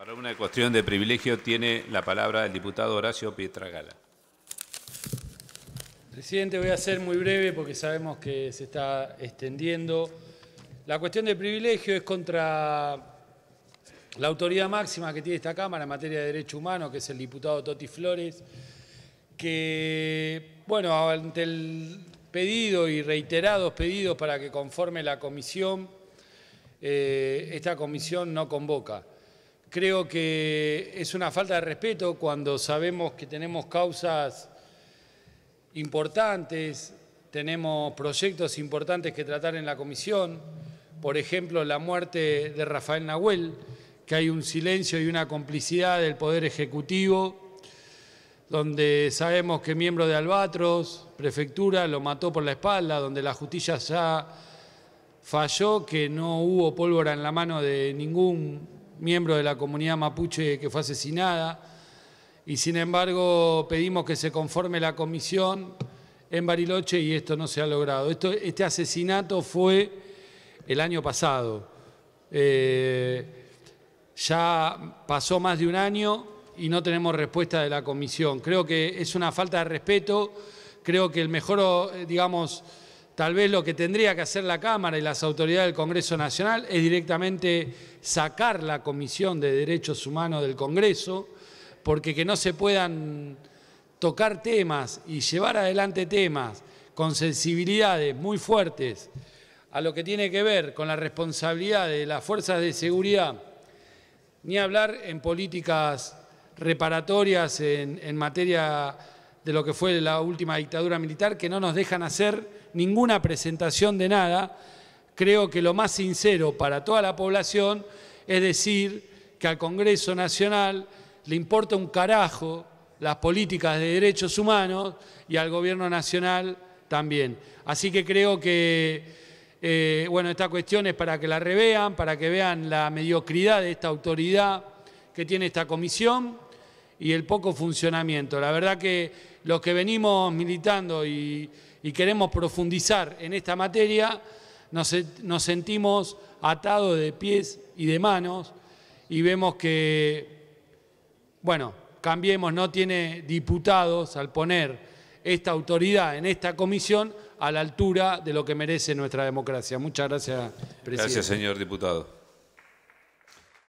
Para una cuestión de privilegio tiene la palabra el diputado Horacio Pietragala. Presidente, voy a ser muy breve porque sabemos que se está extendiendo. La cuestión de privilegio es contra la autoridad máxima que tiene esta Cámara en materia de derechos humanos, que es el diputado Toti Flores, que, bueno, ante el pedido y reiterados pedidos para que conforme la comisión, eh, esta comisión no convoca. Creo que es una falta de respeto cuando sabemos que tenemos causas importantes, tenemos proyectos importantes que tratar en la comisión, por ejemplo, la muerte de Rafael Nahuel, que hay un silencio y una complicidad del Poder Ejecutivo, donde sabemos que miembro de Albatros, prefectura, lo mató por la espalda, donde la justicia ya falló, que no hubo pólvora en la mano de ningún miembro de la comunidad mapuche que fue asesinada, y sin embargo pedimos que se conforme la comisión en Bariloche y esto no se ha logrado. Esto, este asesinato fue el año pasado. Eh, ya pasó más de un año y no tenemos respuesta de la comisión. Creo que es una falta de respeto, creo que el mejor, eh, digamos, Tal vez lo que tendría que hacer la Cámara y las autoridades del Congreso Nacional es directamente sacar la Comisión de Derechos Humanos del Congreso, porque que no se puedan tocar temas y llevar adelante temas con sensibilidades muy fuertes a lo que tiene que ver con la responsabilidad de las fuerzas de seguridad, ni hablar en políticas reparatorias en, en materia de lo que fue la última dictadura militar, que no nos dejan hacer ninguna presentación de nada. Creo que lo más sincero para toda la población es decir que al Congreso Nacional le importa un carajo las políticas de derechos humanos y al Gobierno Nacional también. Así que creo que... Eh, bueno, esta cuestión es para que la revean, para que vean la mediocridad de esta autoridad que tiene esta comisión y el poco funcionamiento. La verdad que los que venimos militando y y queremos profundizar en esta materia, nos, sentimos atados de pies y de manos y vemos que, bueno, Cambiemos no tiene diputados al poner esta autoridad en esta comisión a la altura de lo que merece nuestra democracia. Muchas gracias, presidente. Gracias, señor diputado.